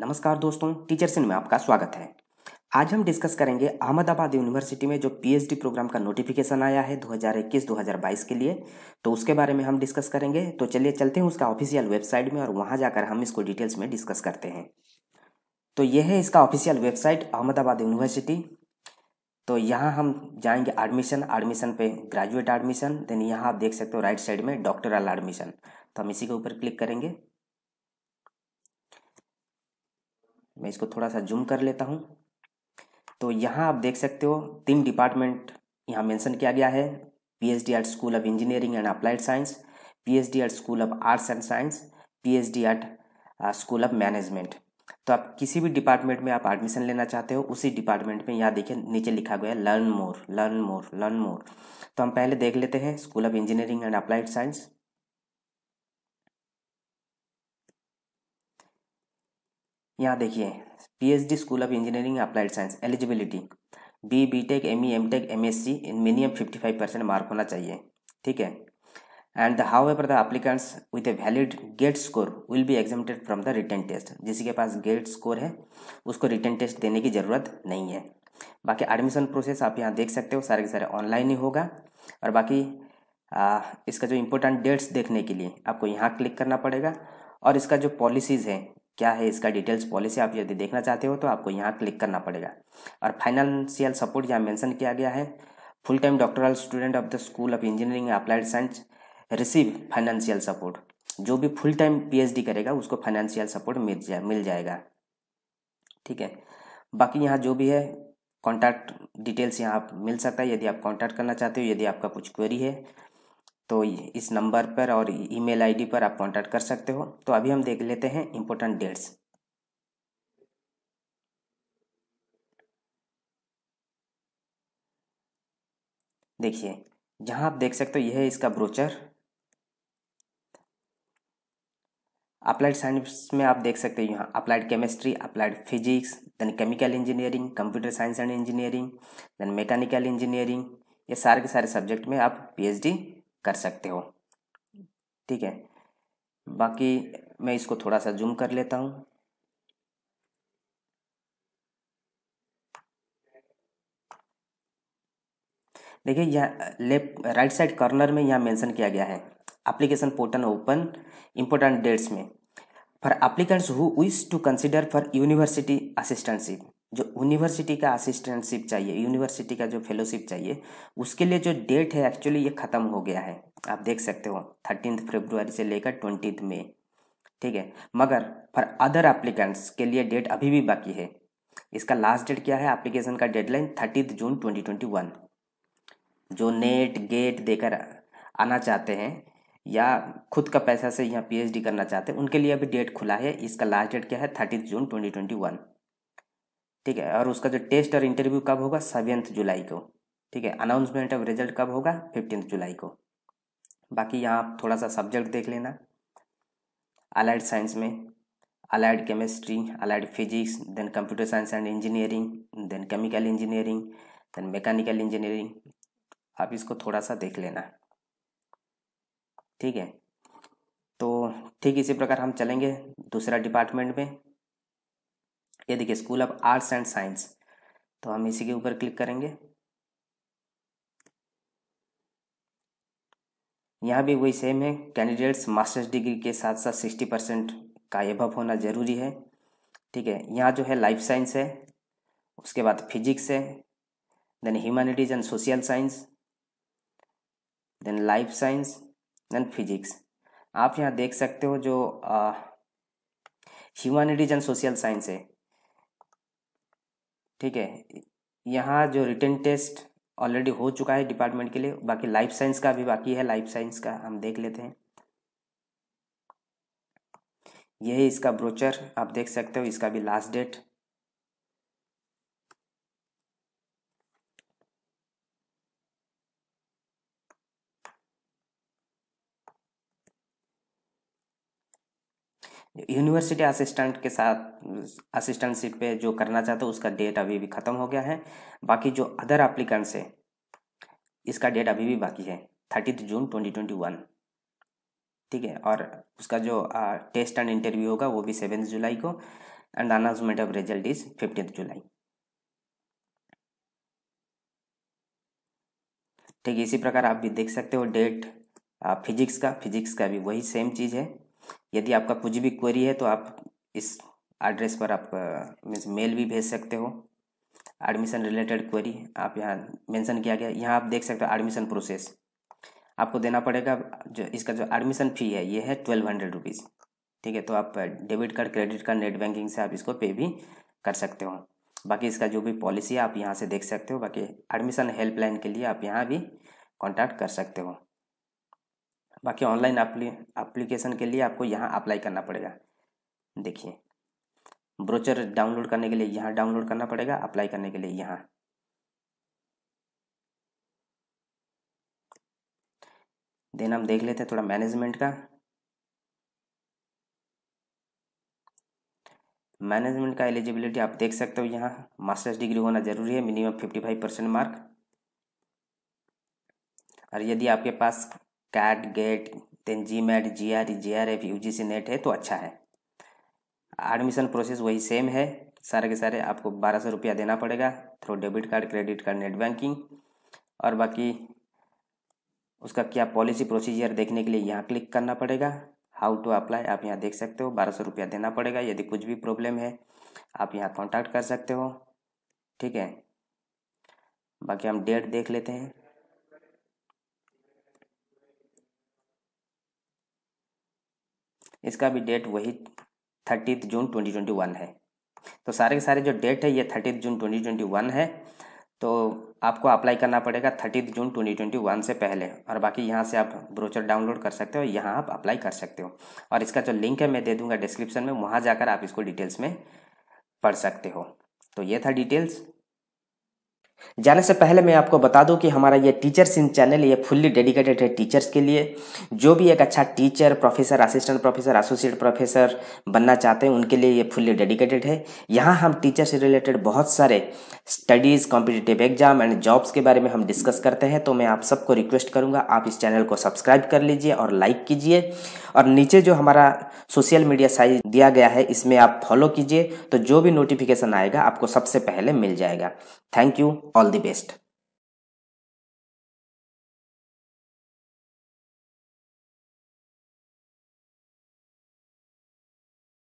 नमस्कार दोस्तों टीचर सिंह में आपका स्वागत है आज हम डिस्कस करेंगे अहमदाबाद यूनिवर्सिटी में जो पीएचडी प्रोग्राम का नोटिफिकेशन आया है 2021-2022 के लिए तो उसके बारे में हम डिस्कस करेंगे तो चलिए चलते हैं उसका ऑफिशियल वेबसाइट में और वहां जाकर हम इसको डिटेल्स में डिस्कस करते हैं तो यह है इसका ऑफिशियल वेबसाइट अहमदाबाद यूनिवर्सिटी तो यहाँ हम जाएंगे एडमिशन एडमिशन पे ग्रेजुएट एडमिशन देन यहाँ आप देख सकते हो राइट साइड में डॉक्टरल एडमिशन तो हम इसी के ऊपर क्लिक करेंगे मैं इसको थोड़ा सा जूम कर लेता हूँ तो यहाँ आप देख सकते हो तीन डिपार्टमेंट यहाँ मेंशन किया गया है PhD at school of engineering and applied science PhD at school of arts and science PhD at school of management तो आप किसी भी डिपार्टमेंट में आप एडमिशन लेना चाहते हो उसी डिपार्टमेंट में यहाँ देखिए नीचे लिखा गया है learn more learn more learn more तो हम पहले देख लेते हैं school of engineering and applied science यहाँ देखिए PhD school of engineering applied science eligibility B B tech M E M tech M S C in minimum fifty five percent mark होना चाहिए ठीक है and the however the applicants with a valid GATE score will be exempted from the written test जिसके पास gate score है उसको written test देने की ज़रूरत नहीं है बाकी एडमिशन प्रोसेस आप यहाँ देख सकते हो सारे के सारे ऑनलाइन ही होगा और बाकी आ, इसका जो इम्पोर्टेंट डेट्स देखने के लिए आपको यहाँ क्लिक करना पड़ेगा और इसका जो पॉलिसीज़ है क्या है इसका डिटेल्स पॉलिसी आप यदि देखना चाहते हो तो आपको यहाँ क्लिक करना पड़ेगा और फाइनेंशियल सपोर्ट यहाँ मेंशन किया गया है full time doctoral student of the school of engineering applied science receive financial support जो भी फुल टाइम पीएचडी करेगा उसको फाइनेंशियल सपोर्ट मिल जा मिल जाएगा ठीक है बाकी यहाँ जो भी है कॉन्टैक्ट डिटेल्स यहाँ मिल सकता है यदि आप कॉन्टैक्ट करना चाहते हो यदि आपका कुछ क्वेरी है तो इस नंबर पर और ईमेल आईडी पर आप कांटेक्ट कर सकते हो तो अभी हम देख लेते हैं इम्पोर्टेंट डेट्स देखिए जहां आप देख सकते हो यह है इसका ब्रोचर अप्लाइड साइंस में आप देख सकते हो यहाँ applied chemistry applied physics then chemical engineering computer science and engineering then mechanical engineering ये सारे के सारे सब्जेक्ट में आप पीएचडी कर सकते हो ठीक है बाकी मैं इसको थोड़ा सा जूम कर लेता हूँ देखिए यहाँ लेफ्ट राइट साइड कॉर्नर में यहाँ मेंशन किया गया है application portal open important dates में for applicants who wish to consider for university assistantship जो यूनिवर्सिटी का असिस्टेंटशिप चाहिए यूनिवर्सिटी का जो फेलोशिप चाहिए उसके लिए जो डेट है एक्चुअली ये ख़त्म हो गया है आप देख सकते हो थर्टीन फेब्रुवरी से लेकर ट्वेंटी मई ठीक है मगर फॉर अदर एप्लीकेंट्स के लिए डेट अभी भी बाकी है इसका लास्ट डेट क्या है एप्लीकेशन का deadline thirtieth June twenty twenty one जो नेट गेट देकर आना चाहते हैं या खुद का पैसा से यहाँ पीएचडी करना चाहते हैं उनके लिए अभी डेट खुला है इसका लास्ट डेट क्या है thirtieth June twenty twenty one ठीक है और उसका जो टेस्ट और इंटरव्यू कब होगा सेवेंथ जुलाई को ठीक है अनाउंसमेंट ऑफ रिजल्ट कब होगा फिफ्टींथ जुलाई को बाकी यहाँ आप थोड़ा सा सब्जेक्ट देख लेना अलाइड साइंस में allied chemistry allied physics then computer science and engineering then chemical engineering then mechanical engineering आप इसको थोड़ा सा देख लेना ठीक है तो ठीक इसी प्रकार हम चलेंगे दूसरा डिपार्टमेंट में ये देखिए school of arts and science तो हम इसी के ऊपर क्लिक करेंगे यहाँ भी वही सेम है कैंडिडेट्स मास्टर्स डिग्री के साथ साथ सिक्सटी परसेंट का एभव होना ज़रूरी है ठीक है यहाँ जो है लाइफ साइंस है उसके बाद फिजिक्स है then humanities and social science then life science then physics आप यहाँ देख सकते हो जो ह्यूमैनिटीज एंड सोशल साइंस है ठीक है यहाँ जो रिटर्न टेस्ट ऑलरेडी हो चुका है डिपार्टमेंट के लिए बाकी लाइफ साइंस का भी बाकी है लाइफ साइंस का हम देख लेते हैं यही इसका ब्रोचर आप देख सकते हो इसका भी लास्ट डेट यूनिवर्सिटी असिस्टेंट के साथ असिस्टेंटशिप पे जो करना चाहते हो उसका डेट अभी भी ख़त्म हो गया है बाकी जो अदर एप्लीकेंट्स है इसका डेट अभी भी बाकी है thirtieth June twenty twenty one ठीक है और उसका जो आ, टेस्ट एंड इंटरव्यू होगा वो भी सेवेंथ जुलाई को and announcement of result is fifteenth July ठीक इसी प्रकार आप भी देख सकते हो डेट फिजिक्स का फिजिक्स का भी वही सेम चीज़ है यदि आपका कुछ भी क्वेरी है तो आप इस एड्रेस पर आप मीन्स मेल भी भेज सकते हो एडमिशन रिलेटेड क्वेरी आप यहाँ मेंशन किया गया यहाँ आप देख सकते हो एडमिशन प्रोसेस आपको देना पड़ेगा जो इसका जो एडमिशन फ़ी है ये है ट्वेल्व हंड्रेड रुपीज़ ठीक है तो आप debit card credit card net banking से आप इसको पे भी कर सकते हो बाकी इसका जो भी पॉलिसी है आप यहाँ से देख सकते हो बाकी एडमिशन हेल्पलाइन के लिए आप यहाँ भी कॉन्टैक्ट कर सकते हो बाकी ऑनलाइन एप्लीकेशन के लिए आपको यहाँ अप्लाई करना पड़ेगा देखिए ब्रोचर डाउनलोड करने के लिए यहाँ डाउनलोड करना पड़ेगा अप्लाई करने के लिए यहाँ देन हम देख लेते हैं थोड़ा मैनेजमेंट का मैनेजमेंट का एलिजिबिलिटी आप देख सकते हो यहाँ मास्टर्स डिग्री होना जरूरी है minimum fifty five percent mark और यदि आपके पास CAT GATE then GMAT G R G R F U G C NET है तो अच्छा है एडमिशन प्रोसेस वही सेम है सारे के सारे आपको बारह सौ रुपया देना पड़ेगा through debit card credit card net banking और बाकी उसका क्या पॉलिसी प्रोसीजर देखने के लिए यहाँ क्लिक करना पड़ेगा हाउ टू अप्लाई आप यहाँ देख सकते हो बारह सौ रुपया देना पड़ेगा यदि कुछ भी प्रॉब्लम है आप यहाँ कॉन्टैक्ट कर सकते हो ठीक है बाकी हम डेट देख लेते हैं इसका भी डेट वही थर्टीथ जून 2021 है तो सारे के सारे जो डेट है ये थर्टीथ जून 2021 है तो आपको अप्लाई करना पड़ेगा थर्टीथ जून 2021 से पहले और बाकी यहाँ से आप ब्रोचर डाउनलोड कर सकते हो यहाँ आप अप्लाई कर सकते हो और इसका जो लिंक है मैं दे दूंगा डिस्क्रिप्शन में वहाँ जाकर आप इसको डिटेल्स में पढ़ सकते हो तो ये था डिटेल्स जाने से पहले मैं आपको बता दूं कि हमारा ये टीचर्स इन चैनल ये फुल्ली डेडिकेटेड है टीचर्स के लिए जो भी एक अच्छा teacher professor assistant professor associate professor बनना चाहते हैं उनके लिए ये फुल्ली डेडिकेटेड है यहाँ हम टीचर से रिलेटेड बहुत सारे studies competitive exam and jobs के बारे में हम डिस्कस करते हैं तो मैं आप सबको रिक्वेस्ट करूँगा आप इस चैनल को सब्सक्राइब कर लीजिए और लाइक कीजिए और नीचे जो हमारा सोशल मीडिया साइज दिया गया है इसमें आप फॉलो कीजिए तो जो भी नोटिफिकेशन आएगा आपको सबसे पहले मिल जाएगा thank you all the best